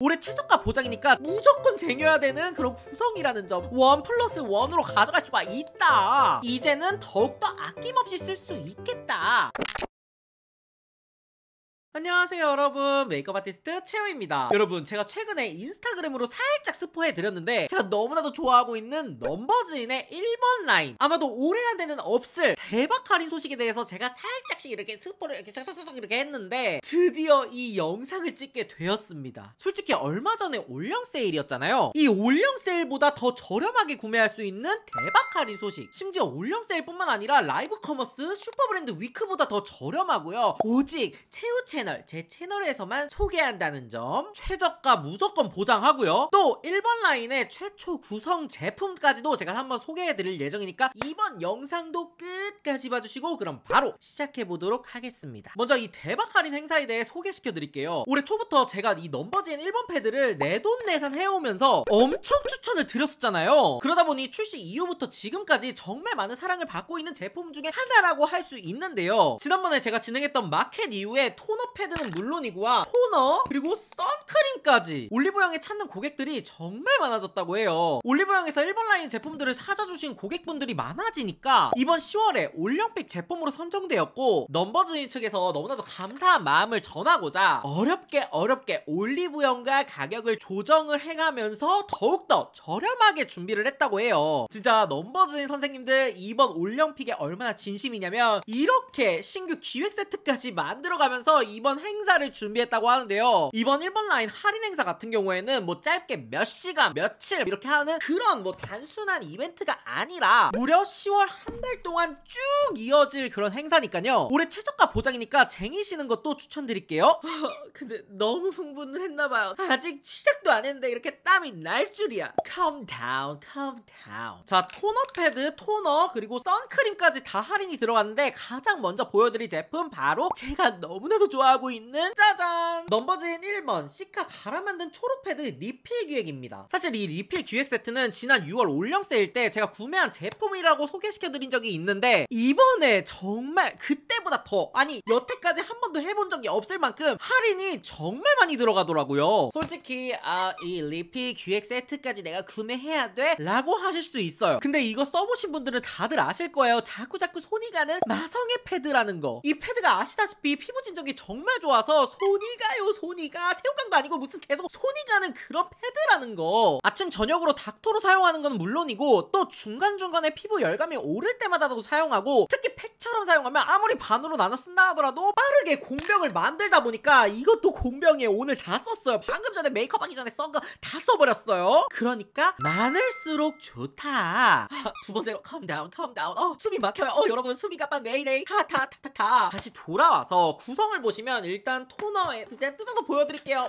올해 최저가 보장이니까 무조건 쟁여야 되는 그런 구성이라는 점. 원 플러스 원으로 가져갈 수가 있다. 이제는 더욱더 아낌없이 쓸 수 있겠다. 안녕하세요 여러분 메이크업 아티스트 채우입니다 여러분 제가 최근에 인스타그램으로 살짝 스포해드렸는데 제가 너무나도 좋아하고 있는 넘버즈인의 1번 라인 아마도 올해 안되는 없을 대박 할인 소식에 대해서 제가 살짝씩 이렇게 스포를 이렇게 싹싹싹 이렇게 했는데 드디어 이 영상을 찍게 되었습니다 솔직히 얼마 전에 올영 세일이었잖아요 이 올영 세일보다 더 저렴하게 구매할 수 있는 대박 할인 소식 심지어 올영 세일뿐만 아니라 라이브 커머스 슈퍼브랜드 위크보다 더 저렴하고요 오직 채우채 채널, 제 채널에서만 소개한다는 점 최저가 무조건 보장하고요. 또 1번 라인의 최초 구성 제품까지도 제가 한번 소개해드릴 예정이니까 이번 영상도 끝까지 봐주시고 그럼 바로 시작해보도록 하겠습니다. 먼저 이 대박 할인 행사에 대해 소개시켜드릴게요. 올해 초부터 제가 이넘버진 1번 패드를 내돈 내산 해오면서 엄청 추천을 드렸었잖아요. 그러다 보니 출시 이후부터 지금까지 정말 많은 사랑을 받고 있는 제품 중에 하나라고 할 수 있는데요. 지난번에 제가 진행했던 마켓 이후에 톤업 패드는 물론이고와 토너 그리고 선크림까지 올리브영에 찾는 고객들이 정말 많아졌다고 해요 올리브영에서 일번 라인 제품들을 찾아주신 고객분들이 많아지니까 이번 10월에 올영픽 제품으로 선정되었고 넘버즈인 측에서 너무나도 감사한 마음을 전하고자 어렵게 어렵게 올리브영과 가격을 조정을 해가면서 더욱더 저렴하게 준비를 했다고 해요 진짜 넘버즈인 선생님들 이번 올영픽에 얼마나 진심이냐면 이렇게 신규 기획 세트까지 만들어가면서 이 이번 행사를 준비했다고 하는데요. 이번 1번 라인 할인 행사 같은 경우에는 뭐 짧게 몇 시간, 며칠 이렇게 하는 그런 뭐 단순한 이벤트가 아니라 무려 10월 한 달 동안 쭉 이어질 그런 행사니까요. 올해 최저가 보장이니까 쟁이시는 것도 추천드릴게요. 근데 너무 흥분을 했나봐요. 아직 시작도 안 했는데 이렇게 땀이 날 줄이야. Calm down, calm down. 자, 토너 패드, 토너, 그리고 선크림까지 다 할인이 들어갔는데 가장 먼저 보여드릴 제품 바로 제가 너무나도 좋아 선보하고 있는 짜잔! 넘버즈인 1번 시카 갈아 만든 초록 패드 리필 기획입니다. 사실 이 리필 기획 세트는 지난 6월 올영 세일 때 제가 구매한 제품이라고 소개시켜드린 적이 있는데 이번에 정말 그때보다 더 아니 여태까지 한 번도 해본 적이 없을 만큼 할인이 정말 많이 들어가더라고요. 솔직히 아이 리필 기획 세트까지 내가 구매해야 돼? 라고 하실 수도 있어요. 근데 이거 써보신 분들은 다들 아실 거예요. 자꾸자꾸 손이 가는 마성의 패드라는 거. 이 패드가 아시다시피 피부 진정이 정말 정말 좋아서 손이 가요 손이 가 새우깡도 아니고 무슨 계속 손이 가는 그런 패드라는 거 아침 저녁으로 닥터로 사용하는 건 물론이고 또 중간중간에 피부 열감이 오를 때마다도 사용하고 특히 팩처럼 사용하면 아무리 반으로 나눠 쓴다 하더라도 빠르게 공병을 만들다 보니까 이것도 공병에 오늘 다 썼어요 방금 전에 메이크업 하기 전에 썬거다 써버렸어요 그러니까 많을수록 좋다 두 번째로 컴다운 컴다운 어 숨이 막혀요 어 여러분 숨이 가빠 매일매일 타타타타타 다시 돌아와서 구성을 보시면 보시면 일단 토너 그냥 뜯어서 보여드릴게요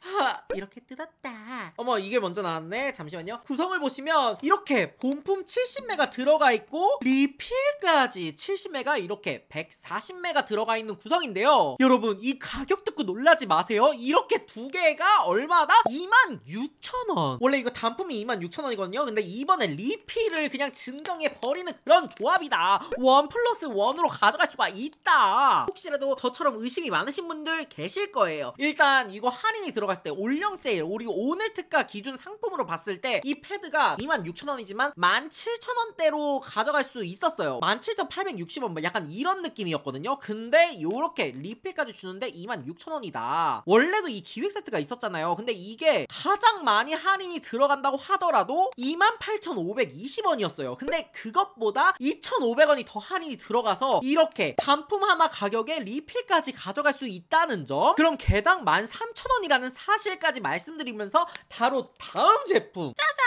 이렇게 뜯었다 어머 이게 먼저 나왔네 잠시만요 구성을 보시면 이렇게 본품 70메가 들어가 있고 리필까지 70메가 이렇게 140메가 들어가 있는 구성인데요 여러분 이 가격 듣고 놀라지 마세요 이렇게 두 개가 얼마다? 26,000원 원래 이거 단품이 26,000원이거든요 근데 이번에 리필을 그냥 증정해 버리는 그런 조합이다 원 플러스 원으로 가져갈 수가 있다 혹시라도 저처럼 의심이 많으신 분들 계실 거예요 일단 이거 할인이 들어 가 갔을 때 올영 세일 우리 오늘 특가 기준 상품으로 봤을 때 이 패드가 26,000원이지만 17,000원대로 가져갈 수 있었어요 17,860원 뭐 약간 이런 느낌이었거든요 근데 요렇게 리필까지 주는데 26,000원이다 원래도 이 기획 세트가 있었잖아요 근데 이게 가장 많이 할인이 들어간다고 하더라도 28,520원이었어요 근데 그것보다 2,500원이 더 할인이 들어가서 이렇게 단품 하나 가격에 리필까지 가져갈 수 있다는 점 그럼 개당 13,000원이라는 사실까지 말씀드리면서 바로 다음 제품 짜잔!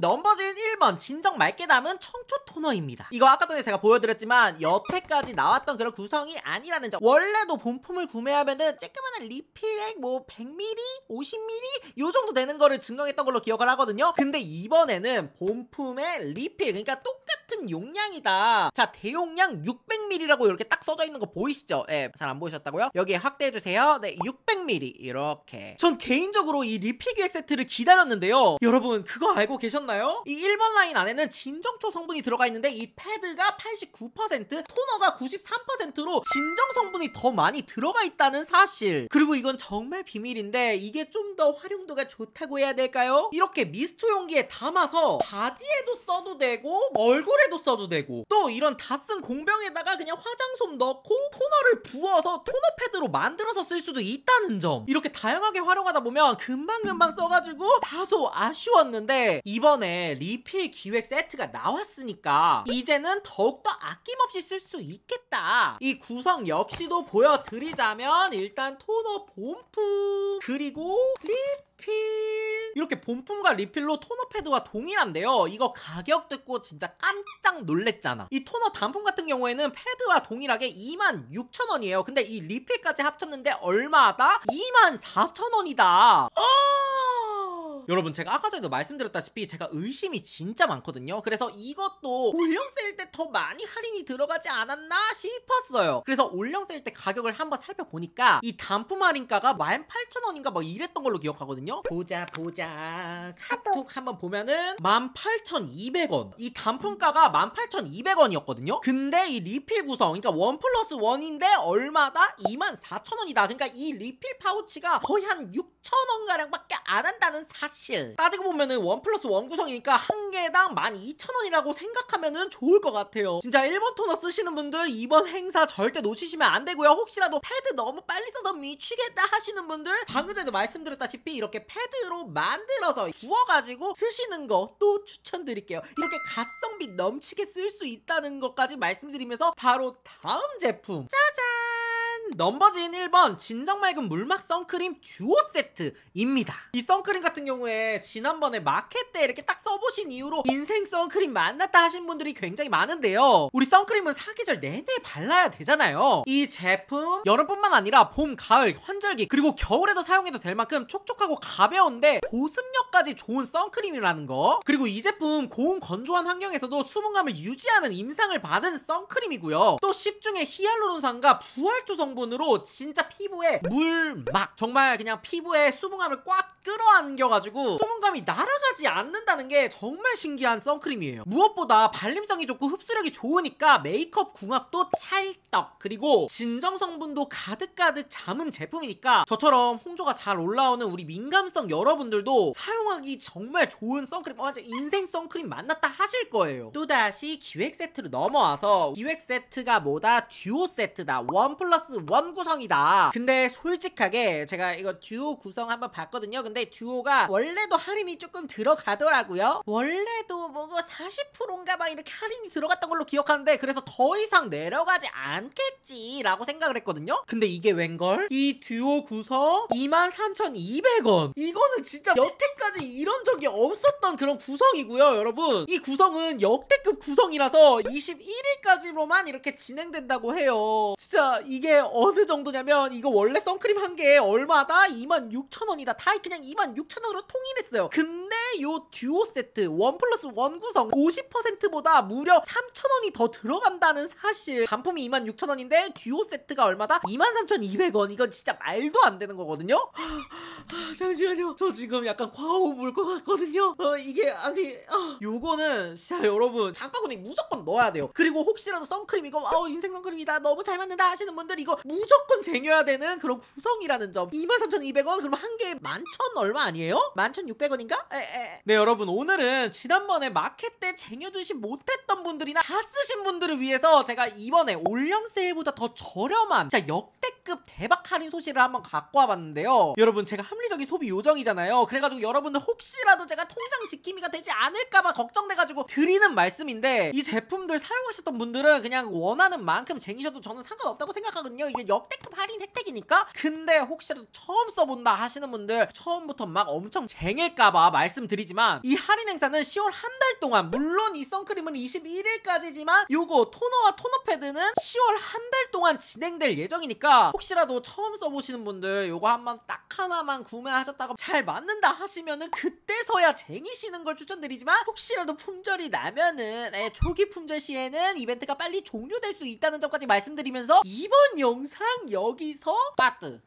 넘버즈 1번 진정 맑게 담은 청초 토너입니다. 이거 아까 전에 제가 보여드렸지만 여태까지 나왔던 그런 구성이 아니라는 점 원래도 본품을 구매하면은 쬐끄만한 리필액 뭐 100ml, 50ml 요 정도 되는 거를 증명했던 걸로 기억을 하거든요. 근데 이번에는 본품의 리필 그러니까 똑 똑같은 용량이다. 자, 대용량 600ml라고 이렇게 딱 써져 있는 거 보이시죠? 예, 잘 안 보이셨다고요? 여기에 확대해주세요. 네, 600ml 이렇게. 전 개인적으로 이리피기액 세트를 기다렸는데요. 여러분, 그거 알고 계셨나요? 이 1번 라인 안에는 진정초 성분이 들어가 있는데 이 패드가 89%, 토너가 93%로 진정 성분이 더 많이 들어가 있다는 사실. 그리고 이건 정말 비밀인데 이게 좀 더 활용도가 좋다고 해야 될까요? 이렇게 미스트 용기에 담아서 바디에도 써도 되고 얼 얼굴에도 써도 되고 또 이런 다 쓴 공병에다가 그냥 화장솜 넣고 토너를 부어서 토너 패드로 만들어서 쓸 수도 있다는 점 이렇게 다양하게 활용하다 보면 금방금방 써가지고 다소 아쉬웠는데 이번에 리필 기획 세트가 나왔으니까 이제는 더욱더 아낌없이 쓸 수 있겠다 이 구성 역시도 보여드리자면 일단 토너 본품 그리고 리필 이렇게 본품과 리필로 토너 패드와 동일한데요. 이거 가격 듣고 진짜 깜짝 놀랬잖아. 이 토너 단품 같은 경우에는 패드와 동일하게 26,000원이에요. 근데 이 리필까지 합쳤는데 얼마다? 24,000원이다. 어! 여러분 제가 아까 전에도 말씀드렸다시피 제가 의심이 진짜 많거든요 그래서 이것도 올영 세일 때 더 많이 할인이 들어가지 않았나 싶었어요 그래서 올영 세일 때 가격을 한번 살펴보니까 이 단품 할인가가 18,000원인가 막 이랬던 걸로 기억하거든요 보자 보자 카톡 한번 보면은 18,200원 이 단품가가 18,200원이었거든요 근데 이 리필 구성 그러니까 원 플러스 원인데 얼마다 24,000원이다 그러니까 이 리필 파우치가 거의 한6 0 0 0원 6천 원가량밖에 안 한다는 사실 따지고 보면은 원 플러스 원 구성이니까 한 개당 12,000원이라고 생각하면은 좋을 것 같아요 진짜 1번 토너 쓰시는 분들 이번 행사 절대 놓치시면 안 되고요 혹시라도 패드 너무 빨리 써서 미치겠다 하시는 분들 방금 전에도 말씀드렸다시피 이렇게 패드로 만들어서 구워가지고 쓰시는 거 또 추천드릴게요 이렇게 가성비 넘치게 쓸 수 있다는 것까지 말씀드리면서 바로 다음 제품 짜잔 넘버진 1번 진정 맑은 물막 선크림 듀오 세트입니다. 이 선크림 같은 경우에 지난번에 마켓 때 이렇게 딱 써보신 이후로 인생 선크림 만났다 하신 분들이 굉장히 많은데요. 우리 선크림은 사계절 내내 발라야 되잖아요. 이 제품 여름뿐만 아니라 봄, 가을, 환절기 그리고 겨울에도 사용해도 될 만큼 촉촉하고 가벼운데 보습력까지 좋은 선크림이라는 거 그리고 이 제품 고온 건조한 환경에서도 수분감을 유지하는 임상을 받은 선크림이고요. 또 10중에 히알루론산과 부활초 성분 성분으로 진짜 피부에 물 막 정말 그냥 피부에 수분감을 꽉 끌어안겨가지고 수분감이 날아가지 않는다는 게 정말 신기한 선크림이에요 무엇보다 발림성이 좋고 흡수력이 좋으니까 메이크업 궁합도 찰떡 그리고 진정 성분도 가득가득 잠은 제품이니까 저처럼 홍조가 잘 올라오는 우리 민감성 여러분들도 사용하기 정말 좋은 선크림 어, 완전 인생 선크림 만났다 하실 거예요 또다시 기획 세트로 넘어와서 기획 세트가 뭐다 듀오 세트다 원 플러스 원구성이다. 근데 솔직하게 제가 이거 듀오 구성 한번 봤거든요. 근데 듀오가 원래도 할인이 조금 들어가더라고요. 원래도 뭐 40%인가 막 이렇게 할인이 들어갔던 걸로 기억하는데 그래서 더 이상 내려가지 않겠 하지라고 생각을 했거든요. 근데 이게 웬걸? 이 듀오 구성 23,200원. 이거는 진짜 여태까지 이런 적이 없었던 그런 구성이고요, 여러분. 이 구성은 역대급 구성이라서 21일까지로만 이렇게 진행된다고 해요. 진짜 이게 어느 정도냐면 이거 원래 선크림 한 개에 얼마다 26,000원이다. 다 그냥 26,000원으로 통일했어요. 근데 요 듀오 세트 1 플러스 1 구성 50%보다 무려 3,000원이 더 들어간다는 사실. 반품이 26,000원인데 근 듀오 세트가 얼마다? 23,200원 이건 진짜 말도 안 되는 거거든요? 아, 잠시만요 저 지금 약간 과호흡 올것 같거든요 어, 이게 아니 어. 요거는 진짜 여러분 장바구니 무조건 넣어야 돼요 그리고 혹시라도 선크림 이거 어, 인생 선크림이다 너무 잘 맞는다 하시는 분들 이거 무조건 쟁여야 되는 그런 구성이라는 점 23,200원 그럼 한 개에 11,000 얼마 아니에요? 11,600원인가? 에, 에. 네 여러분 오늘은 지난번에 마켓 때 쟁여두지 못했던 분들이나 다 쓰신 분들을 위해서 제가 이번에 올영 세일보다 가격보다 더 저렴한 진짜 역대급 대박 할인 소식을 한번 갖고 와봤는데요 여러분 제가 합리적인 소비 요정이잖아요 그래가지고 여러분들 혹시라도 제가 통장 지킴이가 되지 않을까봐 걱정돼가지고 드리는 말씀인데 이 제품들 사용하셨던 분들은 그냥 원하는 만큼 쟁이셔도 저는 상관없다고 생각하거든요 이게 역대급 할인 혜택이니까 근데 혹시라도 처음 써본다 하시는 분들 처음부터 막 엄청 쟁일까봐 말씀드리지만 이 할인 행사는 10월 한 달 동안 물론 이 선크림은 21일까지지만 요거 토너와 토너 패드는 10월 한달 달 동안 진행될 예정이니까 혹시라도 처음 써보시는 분들 요거 한번 딱 하나만 구매하셨다고잘 맞는다 하시면은 그때서야 쟁이시는 걸 추천드리지만 혹시라도 품절이 나면은 네, 예, 초기 품절 시에는 이벤트가 빨리 종료될 수 있다는 점까지 말씀드리면서 이번 영상 여기서 빠뜨